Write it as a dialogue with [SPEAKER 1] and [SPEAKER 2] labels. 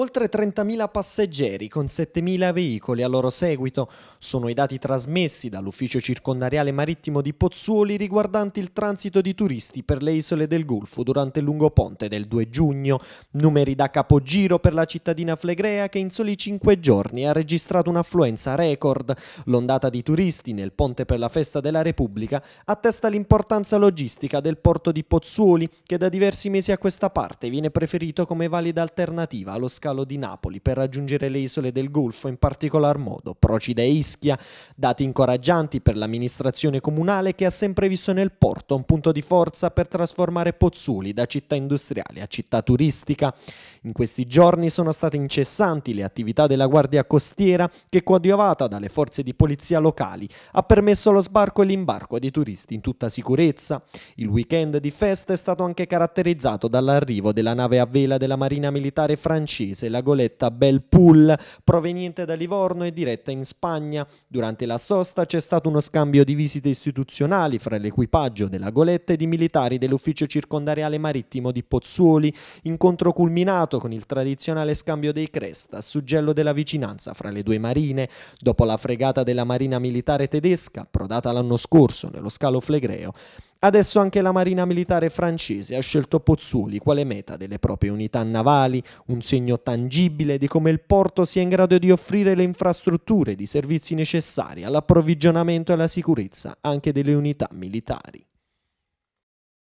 [SPEAKER 1] Oltre 30.000 passeggeri con 7.000 veicoli a loro seguito sono i dati trasmessi dall'ufficio circondariale marittimo di Pozzuoli riguardanti il transito di turisti per le isole del Golfo durante il lungo ponte del 2 giugno, numeri da capogiro per la cittadina flegrea che in soli 5 giorni ha registrato un'affluenza record. L'ondata di turisti nel ponte per la festa della Repubblica attesta l'importanza logistica del porto di Pozzuoli che da diversi mesi a questa parte viene preferito come valida alternativa allo scambio scalo di Napoli per raggiungere le isole del Golfo, in particolar modo Procida e Ischia, dati incoraggianti per l'amministrazione comunale che ha sempre visto nel porto un punto di forza per trasformare Pozzuoli da città industriale a città turistica. In questi giorni sono state incessanti le attività della Guardia Costiera che, coadiuvata dalle forze di polizia locali, ha permesso lo sbarco e l'imbarco dei turisti in tutta sicurezza. Il weekend di festa è stato anche caratterizzato dall'arrivo della nave a vela della Marina Militare francese Molise, la goletta Bel Belpool, proveniente da Livorno e diretta in Spagna. Durante la sosta c'è stato uno scambio di visite istituzionali fra l'equipaggio della goletta e i militari dell'ufficio circondariale marittimo di Pozzuoli, incontro culminato con il tradizionale scambio dei cresta, suggello della vicinanza fra le due marine. Dopo la fregata della Marina Militare tedesca, approdata l'anno scorso nello scalo Flegreo, Adesso anche la Marina Militare francese ha scelto Pozzuoli quale meta delle proprie unità navali, un segno tangibile di come il porto sia in grado di offrire le infrastrutture e i servizi necessari all'approvvigionamento e alla sicurezza anche delle unità militari.